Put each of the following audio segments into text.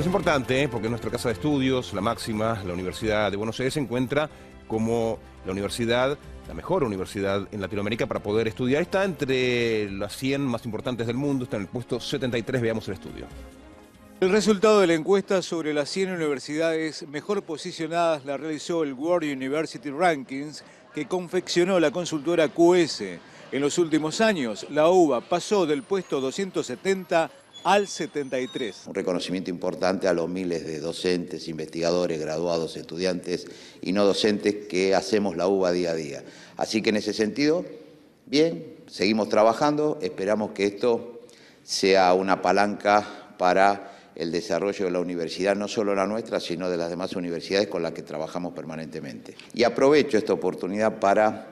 es importante, ¿eh? porque nuestra casa de estudios, la máxima, la Universidad de Buenos Aires, se encuentra como la universidad, la mejor universidad en Latinoamérica para poder estudiar. Está entre las 100 más importantes del mundo, está en el puesto 73, veamos el estudio. El resultado de la encuesta sobre las 100 universidades mejor posicionadas la realizó el World University Rankings que confeccionó la consultora QS. En los últimos años, la UBA pasó del puesto 270 al 73. Un reconocimiento importante a los miles de docentes, investigadores, graduados, estudiantes y no docentes que hacemos la UBA día a día. Así que en ese sentido, bien, seguimos trabajando, esperamos que esto sea una palanca para el desarrollo de la universidad, no solo la nuestra, sino de las demás universidades con las que trabajamos permanentemente. Y aprovecho esta oportunidad para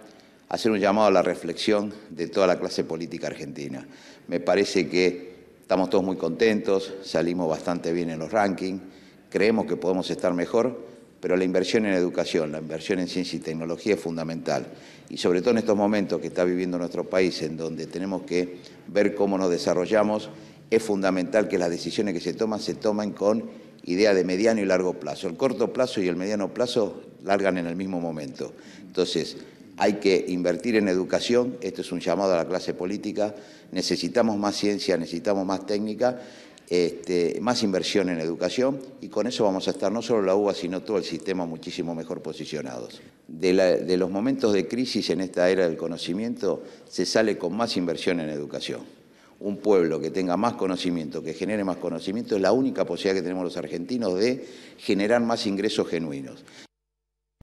hacer un llamado a la reflexión de toda la clase política argentina. Me parece que Estamos todos muy contentos, salimos bastante bien en los rankings, creemos que podemos estar mejor, pero la inversión en educación, la inversión en ciencia y tecnología es fundamental. Y sobre todo en estos momentos que está viviendo nuestro país, en donde tenemos que ver cómo nos desarrollamos, es fundamental que las decisiones que se toman se tomen con idea de mediano y largo plazo. El corto plazo y el mediano plazo largan en el mismo momento. Entonces, hay que invertir en educación, esto es un llamado a la clase política, necesitamos más ciencia, necesitamos más técnica, este, más inversión en educación y con eso vamos a estar no solo la UBA, sino todo el sistema muchísimo mejor posicionados. de los momentos de crisis en esta era del conocimiento se sale con más inversión en educación. Un pueblo que tenga más conocimiento, que genere más conocimiento, es la única posibilidad que tenemos los argentinos de generar más ingresos genuinos.